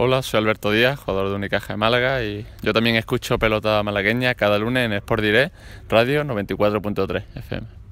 Hola, soy Alberto Díaz, jugador de Unicaja de Málaga y yo también escucho pelota malagueña cada lunes en Sport Direct, radio 94.3 FM.